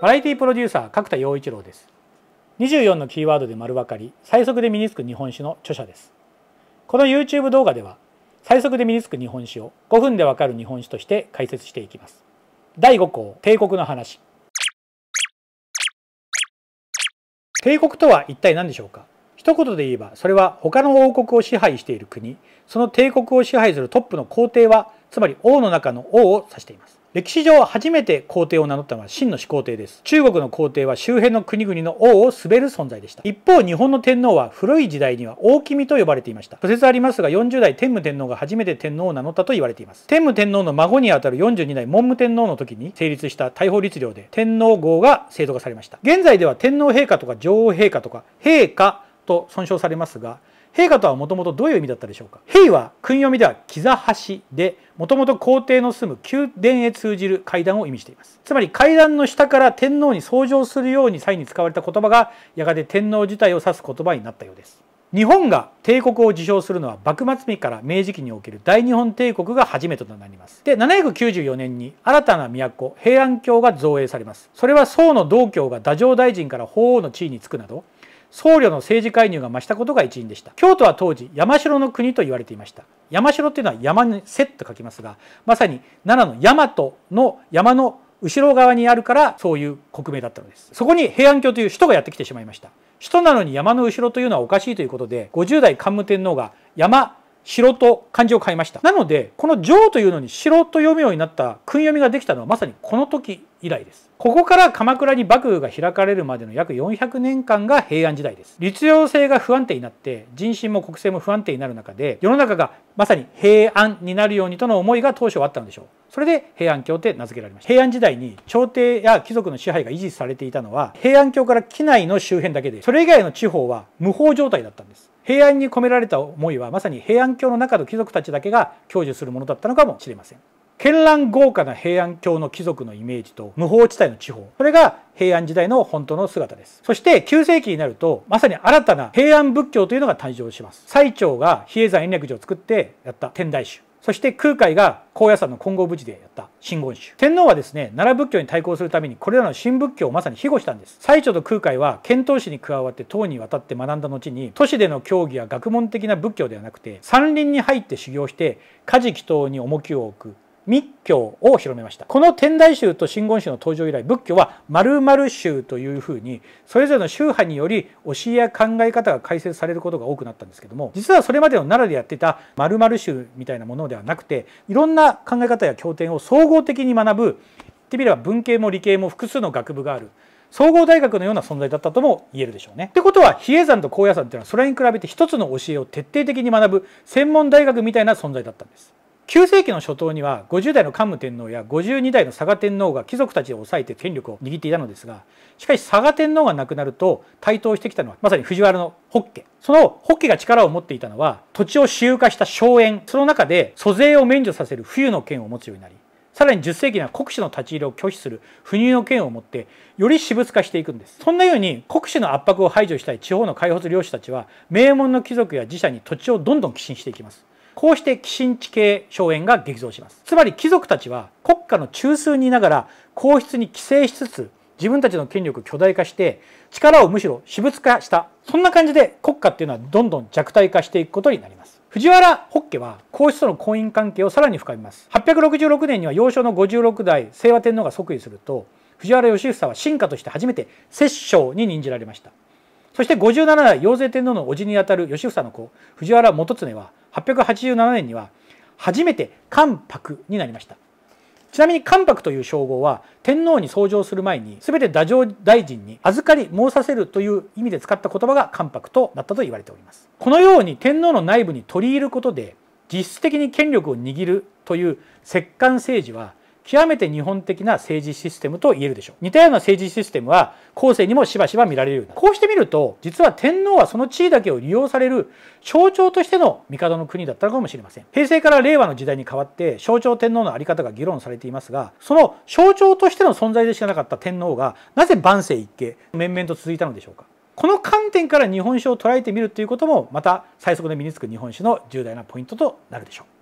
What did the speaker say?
バラエティプロデューサー角田陽一郎です24のキーワードで丸分かり最速で身につく日本史の著者ですこの YouTube 動画では最速で身につく日本史を5分でわかる日本史として解説していきます第5項帝国の話帝国とは一体何でしょうか一言で言えばそれは他の王国を支配している国その帝国を支配するトップの皇帝はつまり王の中の王を指しています。歴史上初めて皇帝を名乗ったのは秦の始皇帝です。中国の皇帝は周辺の国々の王を滑る存在でした。一方、日本の天皇は古い時代には大君と呼ばれていました。と説ありますが、40代天武天皇が初めて天皇を名乗ったと言われています。天武天皇の孫にあたる42代文武天皇の時に成立した大法律令で天皇号が制度化されました。現在では天皇陛下とか女王陛下とか陛下と尊称されますが、陛下とはもともとどういう意味だったでしょうか陛は訓読みでは「膝橋」でもともと皇帝の住む宮殿へ通じる階段を意味していますつまり階段の下から天皇に相乗するように際に使われた言葉がやがて天皇自体を指す言葉になったようです日本が帝国を自称するのは幕末期から明治期における大日本帝国が初めてとなりますで794年に新たな都平安京が造営されますそれは宋の道教が太政大臣から法皇の地位に就くなど僧侶の政治介入が増したことが一因でした京都は当時山城の国と言われていました山城っていうのは山に「せ」と書きますがまさに奈良の大和の山の後ろ側にあるからそういう国名だったのですそこに平安京という首都がやってきてしまいました首都なのに山の後ろというのはおかしいということで50代桓武天皇が山城と漢字を変えましたなのでこの城というのに城と読むようになった訓読みができたのはまさにこの時以来ですここから鎌倉に幕府が開かれるまでの約400年間が平安時代です律令制が不安定になって人心も国政も不安定になる中で世の中がまさに平安になるようにとの思いが当初はあったのでしょうそれで平安京って名付けられました平安時代に朝廷や貴族の支配が維持されていたのは平安京から畿内の周辺だけでそれ以外の地方は無法状態だったんです平安に込められた思いはまさに平安京の中の貴族たちだけが享受するものだったのかもしれません。絢爛豪華な平安京の貴族のイメージと無法地帯の地方これが平安時代の本当の姿ですそして9世紀になるとまさに新たな平安仏教というのが誕生します最澄が比叡山延暦寺を作ってやった天台宗そして空海が高野山の金剛無事でやった真言宗天皇はですね奈良仏教に対抗するためにこれらの新仏教をまさに庇護したんです最澄と空海は遣唐使に加わって唐に渡って学んだ後に都市での教義や学問的な仏教ではなくて山林に入って修行して家事祈祷に重きを置く密教を広めましたこの天台宗と真言宗の登場以来仏教は〇〇宗というふうにそれぞれの宗派により教えや考え方が解説されることが多くなったんですけども実はそれまでの奈良でやっていた〇〇宗みたいなものではなくていろんな考え方や経典を総合的に学ぶ言ってみれば文系も理系も複数の学部がある総合大学のような存在だったとも言えるでしょうね。ってことは比叡山と高野山っていうのはそれに比べて一つの教えを徹底的に学ぶ専門大学みたいな存在だったんです。9世紀の初頭には50代の桓武天皇や52代の嵯峨天皇が貴族たちを抑えて権力を握っていたのですがしかし嵯峨天皇が亡くなると台頭してきたのはまさに藤原の北家その北家が力を持っていたのは土地を私有化した荘園その中で租税を免除させる冬の権を持つようになりさらに10世紀には国主の立ち入りを拒否する不入の権を持ってより私物化していくんですそんなように国主の圧迫を排除したい地方の開発領主たちは名門の貴族や寺社に土地をどんどん寄進していきますこうして寄進地系荘園が激増します。つまり貴族たちは国家の中枢にいながら皇室に寄生しつつ自分たちの権力を巨大化して力をむしろ私物化したそんな感じで国家っていうのはどんどん弱体化していくことになります藤原北家は皇室との婚姻関係をさらに深めます866年には幼少の56代清和天皇が即位すると藤原義房は進化として初めて摂政に任じられましたそして57代陽性天皇の叔父にあたる義房の子藤原元常は887年には初めて関白になりましたちなみに関白という称号は天皇に奏上する前に全て太政大臣に預かり申させるという意味で使った言葉が関白となったと言われておりますこのように天皇の内部に取り入ることで実質的に権力を握るという摂関政治は極めて日本的な政治システムと言えるでしょう似たような政治システムは後世にもしばしば見られるようになるこうしてみると実は天皇はその地位だけを利用される象徴としての帝の国だったのかもしれません平成から令和の時代に変わって象徴天皇の在り方が議論されていますがその象徴としての存在でしかなかった天皇がなぜ万世一系面々と続いたのでしょうかこの観点から日本史を捉えてみるということもまた最速で身につく日本史の重大なポイントとなるでしょう。